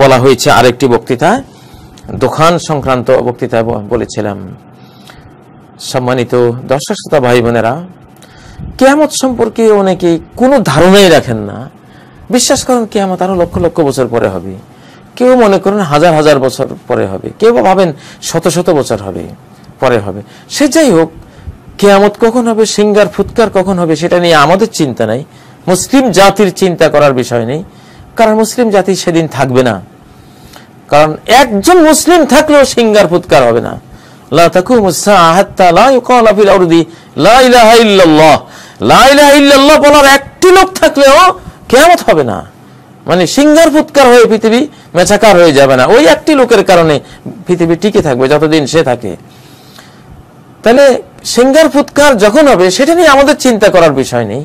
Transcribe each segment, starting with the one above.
বলা হয়েছে আরেকটি বক্তৃতায় দোকান সংক্রান্ত বক্তৃতা বলেছিলাম সম্মানিত দর্শক শ্রোতা ভাই বোনেরা কেয়ামত সম্পর্কে অনেকে কোনো ধারণাই রাখেন না বিশ্বাস করেন কেয়ামত আরও লক্ষ লক্ষ বছর পরে হবে কেউ মনে করেন হাজার হাজার বছর পরে হবে কেউ ভাবেন শত শত বছর হবে পরে হবে সে যাই হোক কেয়ামত কখন হবে সিঙ্গার ফুৎকার কখন হবে সেটা নিয়ে আমাদের চিন্তা নাই মুসলিম জাতির চিন্তা করার বিষয় নেই কারণ মুসলিম জাতি সেদিন থাকবে না কারণ একজন মুসলিম থাকলেও সিঙ্গার ফুৎকার হবে না বলার হবে না মানে সিঙ্গার ফুৎকার হয়ে পৃথিবী মেছাকার হয়ে যাবে না ওই একটি লোকের কারণে পৃথিবী টিকে থাকবে যতদিন সে থাকে তাহলে সিঙ্গার ফুৎকার যখন হবে সেটা নিয়ে আমাদের চিন্তা করার বিষয় নেই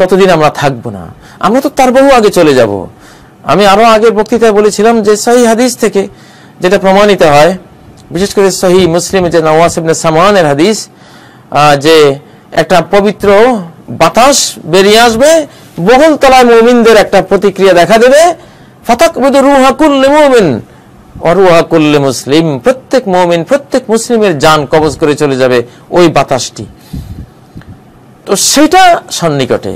ততদিন আমরা থাকব না আমরা তো তার বহু আগে চলে যাব আমি আরো আগের বক্তৃতায় বলেছিলাম যে সহি হাদিস থেকে যেটা প্রমাণিত হয় বিশেষ করে সহি মুসলিম যে নওয়াসিবনে সামানের হাদিস যে একটা পবিত্র বাতাস বেরিয়ে আসবে বহুল তলায় মোমিনদের একটা প্রতিক্রিয়া দেখা দেবে ফতাক বুধ রুহাকুল্লে মোমিন অরুহাকুল্লে মুসলিম প্রত্যেক মোমিন প্রত্যেক মুসলিমের যান কবজ করে চলে যাবে ওই বাতাসটি তো সেটা সন্নিকটে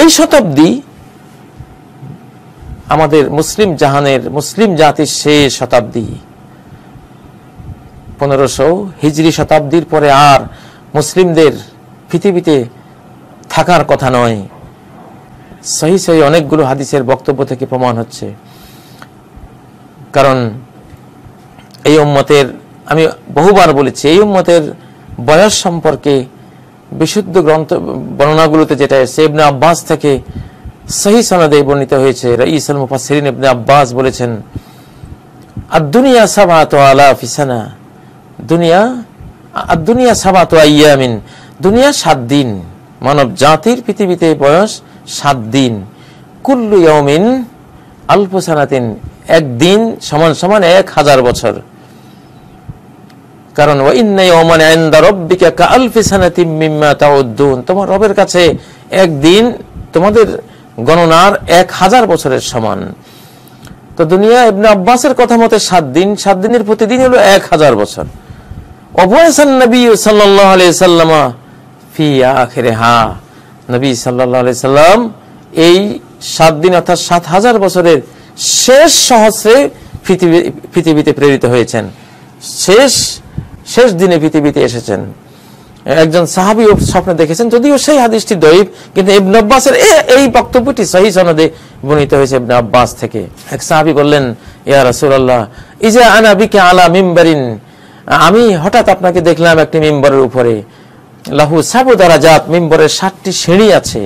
এই শতাব্দী আমাদের মুসলিম জাহানের মুসলিম জাতির শেষ শতাব্দী পনেরোশো হিজড়ি শতাব্দীর পরে আর মুসলিমদের পৃথিবীতে থাকার কথা নয় সহি সহি অনেকগুলো হাদিসের বক্তব্য থেকে প্রমাণ হচ্ছে কারণ এই উম্মতের আমি বহুবার বলেছি এই উম্মতের বয়স সম্পর্কে বিশুদ্ধ গ্রন্থ বর্ণনাগুলোতে যেটা এসছে ইবনে আব্বাস থেকে সহি সনদে বর্ণিত হয়েছে রাইসাল মুফাসসিরিন ইবনে আব্বাস বলেছেন আদ-দুনিয়া সাবাতু আলাফ ফিসানা দুনিয়া আদ-দুনিয়া সাবাতু আইয়ামিন দুনিয়া সাত দিন মানব জাতির পৃথিবীতে বয়স সাত দিন কুল্লু ইয়াউমিন আলফ সানাতিন এক সমান সমান এক হাজার বছর কারণ উদ্দুন তোমার রবের কাছে একদিন তোমাদের গণনার এক হাজার বছরের সমান তো দুনিয়া ইবনে আব্বাসের কথা মতে সাত দিন সাত দিনের প্রতিদিন হলো এক হাজার বছর অভয়সান নবী সাল্লাহ সাল্লামা ফি আখেরে হা নবী আলাইহি সাল্লাম এই সাত দিন অর্থাৎ সাত হাজার বছরের শেষ সহস্রে পৃথিবীতে প্রেরিত হয়েছেন শেষ শেষ দিনে পৃথিবীতে এসেছেন একজন সাহাবি স্বপ্নে দেখেছেন যদিও সেই হাদিসটি দৈব কিন্তু ইবন আব্বাসের এই বক্তব্যটি সহি সনদে বর্ণিত হয়েছে ইবন আব্বাস থেকে এক সাহাবি বললেন ইয়া রাসূলুল্লাহ ইজা আনা বিকে আলা মিম্বারিন আমি হঠাৎ আপনাকে দেখলাম একটি মিম্বরের উপরে লাহু সাবু দ্বারা জাত মিম্বরের সাতটি সিঁড়ি আছে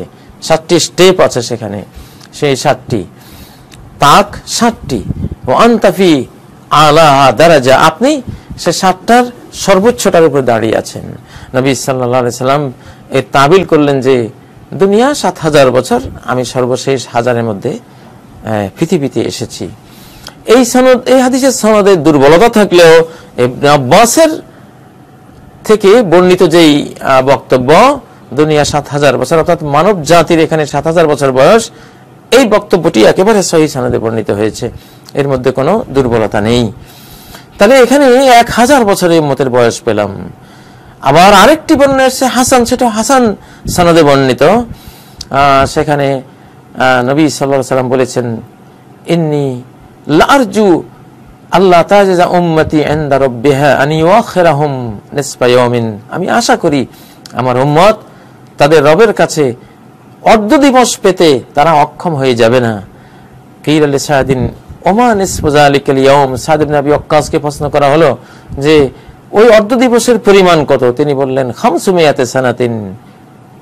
সাতটি স্টেপ আছে সেখানে সেই সাতটি তাক সাতটি ও আন্তাফি আলা দ্বারা আপনি সে সাতটার সর্বোচ্চটার উপরে দাঁড়িয়ে আছেন নবী সাল্লা সাল্লাম এ তাবিল করলেন যে দুনিয়া সাত হাজার বছর আমি সর্বশেষ হাজারের মধ্যে পৃথিবীতে এসেছি এই সনদ এই হাদিসের সনদে দুর্বলতা থাকলেও বাসের থেকে বর্ণিত যেই বক্তব্য দুনিয়া সাত হাজার বছর অর্থাৎ মানব জাতির এখানে সাত হাজার বছর বয়স এই বক্তব্যটি একেবারে সহি সনদে বর্ণিত হয়েছে এর মধ্যে কোনো দুর্বলতা নেই তাহলে এখানে এক হাজার বছরে মতের বয়স পেলাম আবার আরেকটি বর্ণনা এসছে হাসান সেটা হাসান সানদে বর্ণিত সেখানে নবী সাল্লা সাল্লাম বলেছেন ইন্নি লার্জু আল্লাহ তাজা উম্মতি এন্দা রব্বিহা আনি ওয়াখেরাহম নিসপায়মিন আমি আশা করি আমার উম্মত তাদের রবের কাছে অর্ধ দিবস পেতে তারা অক্ষম হয়ে যাবে না কির আলী সাহাদিন ওমান ইসমুজা আলিকাল নাবি অক্কাসকে প্রশ্ন করা হলো যে ওই অর্ধ দিবসের পরিমাণ কত তিনি বললেন খামসুমিয়াতে সানাতিন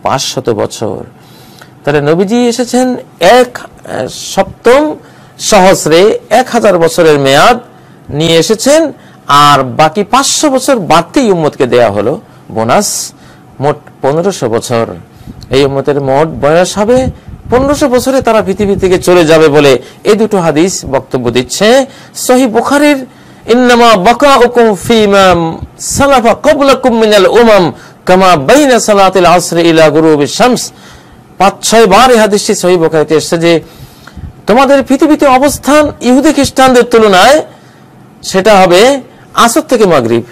পাঁচশত বছর তাহলে নবীজি এসেছেন এক সপ্তম সহস্রে এক হাজার বছরের মেয়াদ নিয়ে এসেছেন আর বাকি পাঁচশো বছর বাড়তি উম্মতকে দেয়া হলো বোনাস মোট পনেরোশো বছর এই উম্মতের মোট বয়স হবে পনেরোশো বছরে তারা পৃথিবী থেকে চলে যাবে বলে এই দুটো হাদিস বক্তব্য দিচ্ছে সহি বুখারির ইন্নামা বকা উকুম ফিমা সালাফা কবলাকুম মিনাল উমাম কামা বাইনা সালাতিল আসর ইলা গুরু শামস পাঁচ ছয় বার এই হাদিসটি সহি বুখারিতে এসছে যে তোমাদের পৃথিবীতে অবস্থান ইহুদি খ্রিস্টানদের তুলনায় সেটা হবে আসর থেকে মাগরিব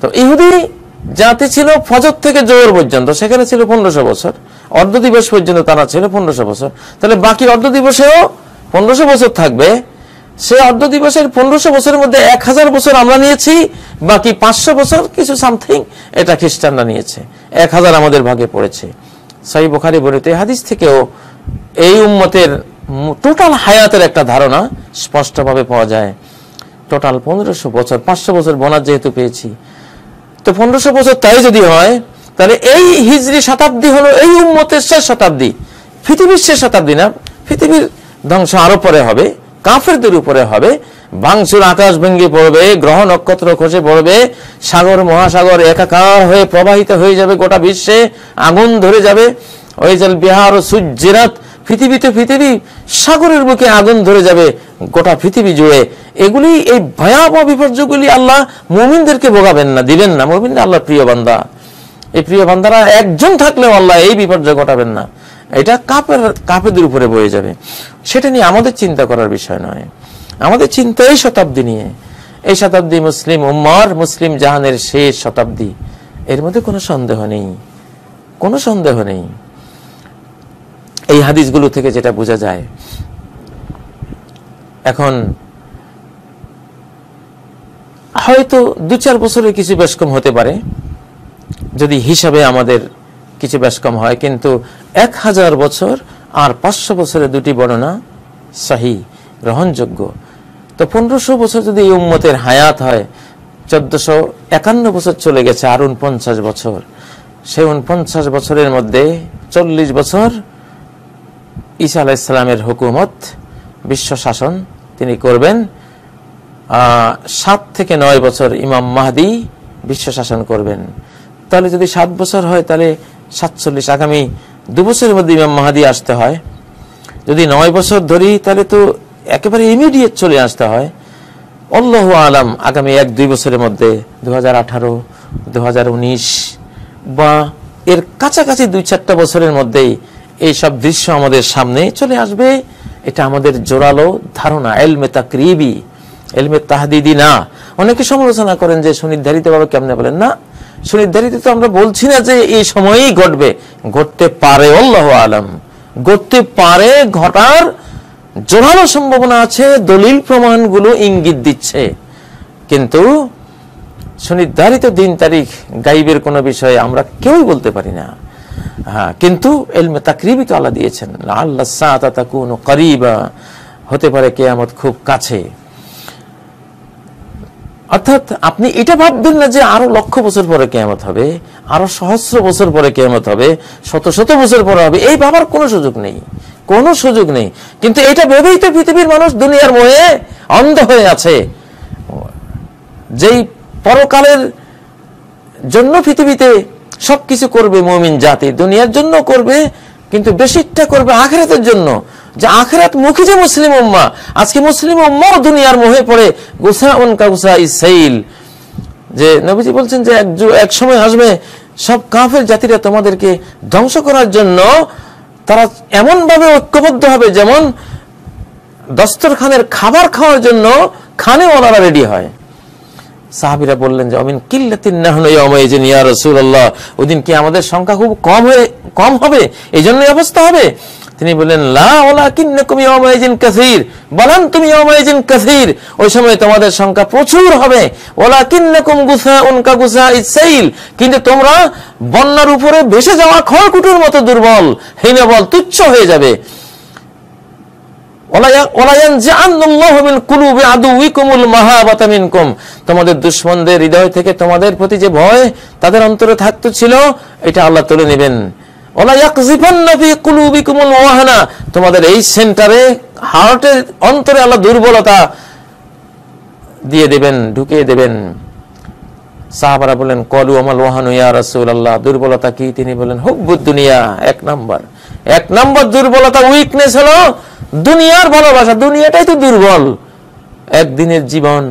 তো ইহুদি জাতি ছিল ফজর থেকে জোর পর্যন্ত সেখানে ছিল পনেরোশো বছর অর্ধ দিবস পর্যন্ত তারা ছিল পনেরোশো বছর তাহলে বাকি অর্ধ দিবসেও পনেরোশো বছর থাকবে সে অর্ধ দিবসের পনেরোশো বছরের মধ্যে এক হাজার বছর আমরা নিয়েছি বাকি পাঁচশো বছর কিছু সামথিং এটা খ্রিস্টানরা নিয়েছে এক হাজার আমাদের ভাগে পড়েছে সাহি বোখারি বলিতে হাদিস থেকেও এই উম্মতের টোটাল হায়াতের একটা ধারণা স্পষ্টভাবে পাওয়া যায় টোটাল পনেরোশো বছর পাঁচশো বছর বনার যেহেতু পেয়েছি তো পনেরোশো বছর তাই যদি হয় তাহলে এই হিজড়ি শতাব্দী হলো এই উম্মতের শেষ শতাব্দী পৃথিবীর শেষ শতাব্দী না পৃথিবীর ধ্বংস আরো পরে হবে কাফেরদের উপরে হবে বাংসুর আকাশ ভেঙে পড়বে গ্রহ নক্ষত্র খসে পড়বে সাগর মহাসাগর একাকার হয়ে প্রবাহিত হয়ে যাবে গোটা বিশ্বে আগুন ধরে যাবে ওই জল বিহার ও সূর্যেরাত পৃথিবীতে পৃথিবী সাগরের বুকে আগুন ধরে যাবে গোটা পৃথিবী জুড়ে এগুলি এই ভয়াবহ বিপর্যয়গুলি আল্লাহ মুমিনদেরকে ভোগাবেন না দিবেন না মুমিন আল্লাহ প্রিয় বান্দা এই প্রিয় বান্দারা একজন থাকলেও আল্লাহ এই বিপর্যয় ঘটাবেন না এটা কাপের কাপেদের উপরে বয়ে যাবে সেটা নিয়ে আমাদের চিন্তা করার বিষয় নয় আমাদের চিন্তা এই শতাব্দী নিয়ে এই শতাব্দী মুসলিম উম্মর মুসলিম জাহানের শেষ শতাব্দী এর মধ্যে কোনো সন্দেহ নেই কোনো সন্দেহ নেই এই হাদিসগুলো থেকে যেটা বোঝা যায় এখন হয়তো দু চার বছরে কিছু বেশ কম হতে পারে যদি হিসাবে আমাদের কিছু বেশ কম হয় কিন্তু এক হাজার বছর আর পাঁচশো বছরে দুটি বর্ণনা সাহি গ্রহণযোগ্য তো পনেরোশো বছর যদি উম্মতের হায়াত হয় চোদ্দশো একান্ন বছর চলে গেছে আর উনপঞ্চাশ বছর সেই উনপঞ্চাশ বছরের মধ্যে চল্লিশ বছর ঈসা আলাইসালামের হুকুমত বিশ্ব শাসন তিনি করবেন সাত থেকে নয় বছর ইমাম মাহাদি বিশ্ব শাসন করবেন তাহলে যদি সাত বছর হয় তাহলে সাতচল্লিশ আগামী দুবছরের মধ্যে ইমাম মাহাদি আসতে হয় যদি নয় বছর ধরি তাহলে তো একেবারে ইমিডিয়েট চলে আসতে হয় অল্লাহ আলাম আগামী এক দুই বছরের মধ্যে দু হাজার আঠারো দু হাজার উনিশ বা এর কাছাকাছি দুই চারটা বছরের মধ্যেই এইসব দৃশ্য আমাদের সামনে চলে আসবে এটা আমাদের জোরালো ধারণা এলমে তাকরিবি এলমে তাহাদিদি না অনেকে সমালোচনা করেন যে সুনির্ধারিতভাবে কেমনে বলেন না সুনির্ধারিত তো আমরা বলছি না যে এই সময়ই ঘটবে ঘটতে পারে আল্লাহ আলম ঘটতে পারে ঘটার জোরালো সম্ভাবনা আছে দলিল প্রমাণগুলো ইঙ্গিত দিচ্ছে কিন্তু সুনির্ধারিত দিন তারিখ গাইবের কোনো বিষয়ে আমরা কেউই বলতে পারি না হ্যাঁ, কিন্তু এলমে তাকরিবই তো আল্লাহ দিয়েছেন আল্লাহ সাকুন করিবা হতে পারে কেয়ামত খুব কাছে অর্থাৎ আপনি এটা ভাববেন না যে আরো লক্ষ বছর পরে কেয়ামত হবে আরো সহস্র বছর পরে কেয়ামত হবে শত শত বছর পরে হবে এই ভাবার কোনো সুযোগ নেই কোনো সুযোগ নেই কিন্তু এটা ভেবেই তো পৃথিবীর মানুষ দুনিয়ার মোহে অন্ধ হয়ে আছে যেই পরকালের জন্য পৃথিবীতে সবকিছু করবে মমিন জাতি দুনিয়ার জন্য করবে কিন্তু বেশিরটা করবে আখেরাতের জন্য যে আখেরাত মুখী যে মুসলিম উম্মা আজকে মুসলিম উম্মাও দুনিয়ার মোহে পড়ে গুসা উন কাউসা ইসাইল যে নবীজি বলছেন যে এক সময় আসবে সব কাফের জাতিরা তোমাদেরকে ধ্বংস করার জন্য তারা এমনভাবে ঐক্যবদ্ধ হবে যেমন দস্তরখানের খাবার খাওয়ার জন্য খানে ওনারা রেডি হয় সাহাবিরা বললেন যে অমিন কিল্লাতিন ইয়া রসুল্লাহ ওদিন কি আমাদের সংখ্যা খুব কম হয়ে কম হবে এই জন্যই অবস্থা হবে তিনি বললেন কাসির বলেন তুমি অমাইজিন কাসির ওই সময় তোমাদের সংখ্যা প্রচুর হবে ওলা কিন্নকুম গুসা উনকা গুসা ইসাইল কিন্তু তোমরা বন্যার উপরে ভেসে যাওয়া খড়কুটোর মতো দুর্বল হীনবল তুচ্ছ হয়ে যাবে তোমাদের দুশ্মনদের হৃদয় থেকে তোমাদের প্রতি যে ভয় তাদের অন্তরে থাকতে ছিল এটা আল্লাহ তুলে নেবেন তোমাদের এই সেন্টারে হার্টের অন্তরে আল্লাহ দুর্বলতা দিয়ে দেবেন ঢুকিয়ে দেবেন সাহাবারা বলেন কলু আমার ওয়াহানু ইয়া আল্লাহ দুর্বলতা কি তিনি বলেন হুব্বুদ দুনিয়া এক নাম্বার এক নম্বর দুর্বলতা উইকনেস হলো দুনিয়ার ভালোবাসা দুনিয়াটাই তো দুর্বল একদিনের জীবন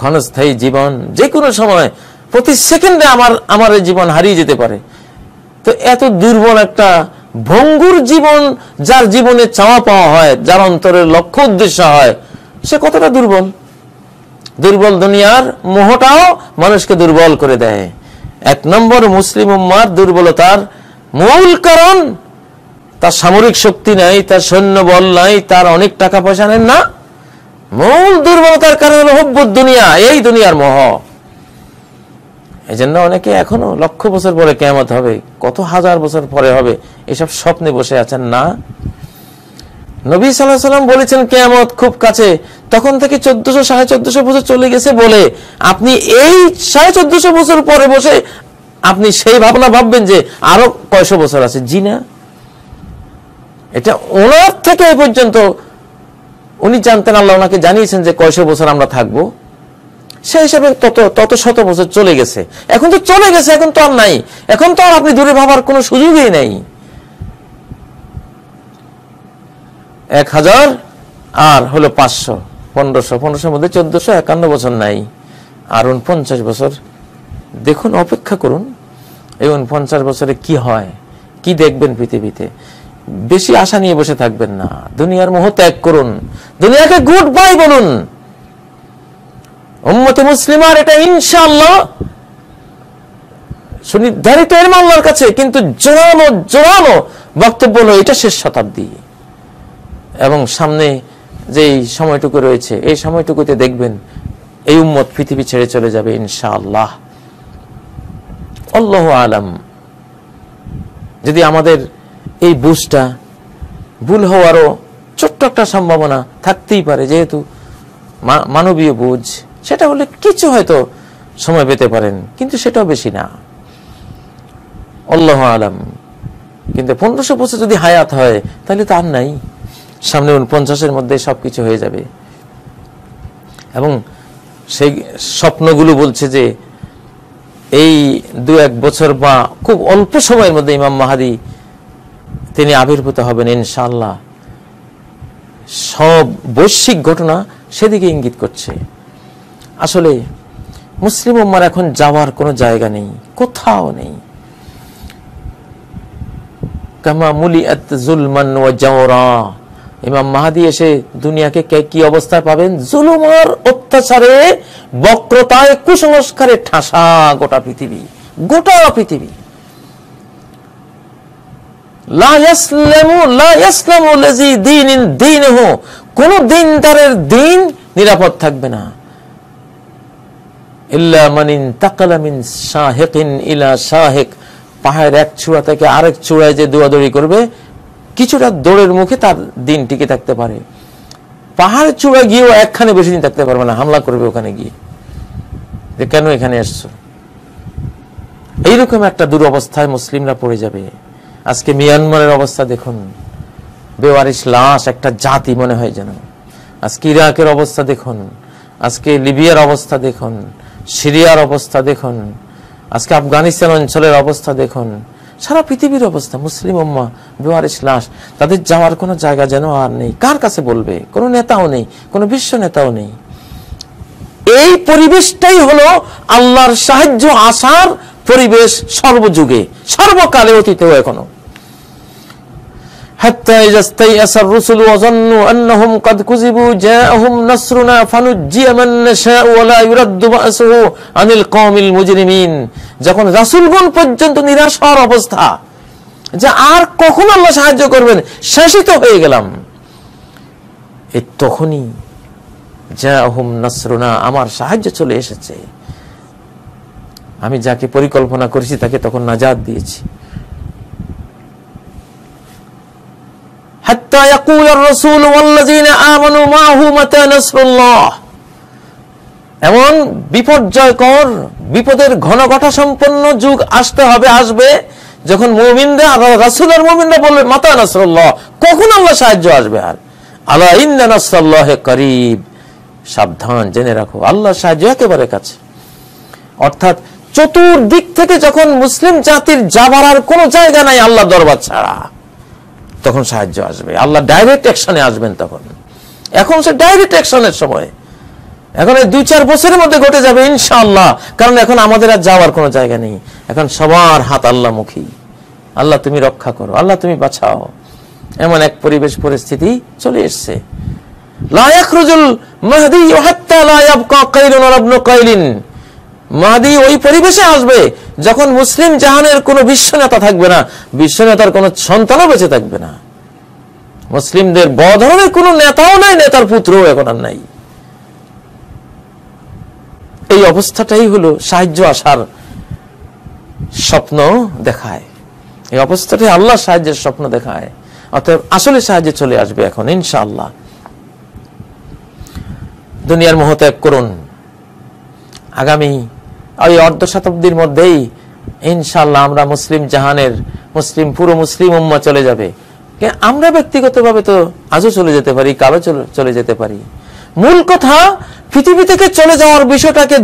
ক্ষণস্থায়ী জীবন যে কোনো সময় প্রতি সেকেন্ডে আমার আমার জীবন হারিয়ে যেতে পারে তো এত দুর্বল একটা ভঙ্গুর জীবন যার জীবনে চাওয়া পাওয়া হয় যার অন্তরের লক্ষ্য উদ্দেশ্য হয় সে কতটা দুর্বল দুর্বল দুনিয়ার মোহটাও মানুষকে দুর্বল করে দেয় এক নম্বর মুসলিম উম্মার দুর্বলতার মূল কারণ তার সামরিক শক্তি নাই তার সৈন্য বল নাই তার অনেক টাকা পয়সা নেন না মূল দুর্বলতার কারণ হলো হব্য দুনিয়া এই দুনিয়ার মহ এই জন্য অনেকে এখনো লক্ষ বছর পরে কেমত হবে কত হাজার বছর পরে হবে এসব স্বপ্নে বসে আছেন না নবী সাল্লাহ সাল্লাম বলেছেন কেয়ামত খুব কাছে তখন থেকে চোদ্দশো সাড়ে চোদ্দশো বছর চলে গেছে বলে আপনি এই সাড়ে চোদ্দশো বছর পরে বসে আপনি সেই ভাবনা ভাববেন যে আরো কয়শো বছর আছে জি না এটা ওনার থেকে এ পর্যন্ত উনি জানতেন আল্লাহ ওনাকে জানিয়েছেন যে কয়শো বছর আমরা থাকব সেই হিসাবে তত তত শত বছর চলে গেছে এখন তো চলে গেছে এখন তো আর নাই এখন তো আর আপনি দূরে ভাবার কোনো সুযোগই নেই এক হাজার আর হলো পাঁচশো পনেরোশো পনেরোশোর মধ্যে চোদ্দশো একান্ন বছর নাই আর উনপঞ্চাশ বছর দেখুন অপেক্ষা করুন এই উনপঞ্চাশ বছরে কি হয় কি দেখবেন পৃথিবীতে বেশি আশা নিয়ে বসে থাকবেন না দুনিয়ার মোহ ত্যাগ করুন দুনিয়াকে গুড বাই বলুন মুসলিমার এটা ইনশাল্লাহ সুনির্ধারিত এর মামলার কাছে কিন্তু জোরানো জোরানো বক্তব্য হলো এটা শেষ শতাব্দী এবং সামনে যেই সময়টুকু রয়েছে এই সময়টুকুতে দেখবেন এই উম্মত পৃথিবী ছেড়ে চলে যাবে ইনশাআল্লাহ আল্লাহ আলম যদি আমাদের এই বুঝটা ভুল হওয়ারও ছোট্ট একটা সম্ভাবনা থাকতেই পারে যেহেতু মানবীয় বুঝ সেটা হলে কিছু হয়তো সময় পেতে পারেন কিন্তু সেটাও বেশি না অল্লাহ আলম কিন্তু পনেরোশো বছর যদি হায়াত হয় তাহলে তার নাই সামনে উনপঞ্চাশের মধ্যে সব কিছু হয়ে যাবে এবং সেই স্বপ্নগুলো বলছে যে এই দু এক বছর বা খুব অল্প সময়ের মধ্যে ইমাম মাহাদি তিনি আবির্ভূত হবেন ইনশাল্লাহ সব বৈশ্বিক ঘটনা সেদিকে ইঙ্গিত করছে আসলে মুসলিম উম্মার এখন যাওয়ার কোনো জায়গা নেই কোথাও নেই কামা মুলি এত জুলমান ও জাওরা ইমাম মাহাদি এসে দুনিয়াকে কে কি অবস্থায় পাবেন জুলুমার অত্যাচারে বক্রতায় কুসংস্কারে ঠাসা গোটা পৃথিবী গোটা পৃথিবী কোন দিনদারের দিন নিরাপদ থাকবে না পাহাড়ের এক চূড়া থেকে আরেক চূড়ায় যে দৌড়াদৌড়ি করবে কিছুটা দৌড়ের মুখে তার দিন টিকে থাকতে পারে পাহাড়ের চূড়া গিয়েও একখানে বেশি দিন থাকতে পারবে না হামলা করবে ওখানে গিয়ে যে কেন এখানে এসছো এইরকম একটা দুরবস্থায় মুসলিমরা পড়ে যাবে আজকে মিয়ানমারের অবস্থা দেখুন বেওয়ারিশ লাশ একটা জাতি মনে হয় যেন আজকে ইরাকের অবস্থা দেখুন আজকে লিবিয়ার অবস্থা দেখুন সিরিয়ার অবস্থা দেখুন আজকে আফগানিস্তান অঞ্চলের অবস্থা দেখুন সারা পৃথিবীর অবস্থা মুসলিম উম্মা বেওয়ারিশ লাশ তাদের যাওয়ার কোনো জায়গা যেন আর নেই কার কাছে বলবে কোনো নেতাও নেই কোনো বিশ্ব নেতাও নেই এই পরিবেশটাই হলো আল্লাহর সাহায্য আসার পরিবেশ সর্বযুগে সর্বকালে অতীতেও এখনো যখন যখন রাসুলগণ পর্যন্ত নিরাশ হওয়ার অবস্থা যে আর কখন আল্লাহ সাহায্য করবেন শাসিত হয়ে গেলাম এ তখনই নাসরুনা আমার সাহায্য চলে এসেছে আমি যাকে পরিকল্পনা করেছি তাকে তখন নাজাদ দিয়েছি হত্যা ইয়াকুল আমানু মাহু মাতা নাসরুল্লাহ এমন বিপর্যয়কর বিপদের ঘন ঘটা সম্পন্ন যুগ আসতে হবে আসবে যখন মোমিনরা আল্লাহ রাসুল আর মোমিনরা বলবে মাতা নাসরুল্লাহ কখন আল্লাহ সাহায্য আসবে আর আল্লাহ ইন্দা নাসরুল্লাহ করিব সাবধান জেনে রাখো আল্লাহ সাহায্য একেবারে কাছে অর্থাৎ চতুর্দিক থেকে যখন মুসলিম জাতির যাবার আর কোনো জায়গা নাই আল্লাহ দরবার ছাড়া তখন সাহায্য আসবে আল্লাহ ডাইরেক্ট অ্যাকশনে আসবেন তখন এখন সে ডাইরেক্ট অ্যাকশনের সময় এখন দুই চার বছরের মধ্যে ঘটে যাবে ইনশাল্লাহ কারণ এখন আমাদের আর যাওয়ার কোনো জায়গা নেই এখন সবার হাত আল্লাহমুখী আল্লাহ তুমি রক্ষা করো আল্লাহ তুমি বাঁচাও এমন এক পরিবেশ পরিস্থিতি চলে এসছে মাহাদি ওই পরিবেশে আসবে যখন মুসলিম জাহানের কোনো বিশ্বনেতা থাকবে না বিশ্বনেতার কোনো সন্তানও বেঁচে থাকবে না মুসলিমদের বড় ধরনের কোনো নেতাও নাই নেতার পুত্রও এখন আর নাই এই অবস্থাটাই হলো সাহায্য আসার স্বপ্ন দেখায় এই অবস্থাটাই আল্লাহ সাহায্যের স্বপ্ন দেখায় অর্থাৎ আসলে সাহায্য চলে আসবে এখন ইনশাআল্লাহ দুনিয়ার মহত্যাগ করুন আগামী ওই অর্ধ শতাব্দীর মধ্যেই ইনশাল্লাহ আমরা মুসলিম জাহানের মুসলিম পুরো মুসলিম উম্মা চলে যাবে আমরা ব্যক্তিগতভাবে তো আজও চলে যেতে পারি কালো চলে যেতে পারি মূল কথা পৃথিবী থেকে চলে যাওয়ার বিষয়টাকে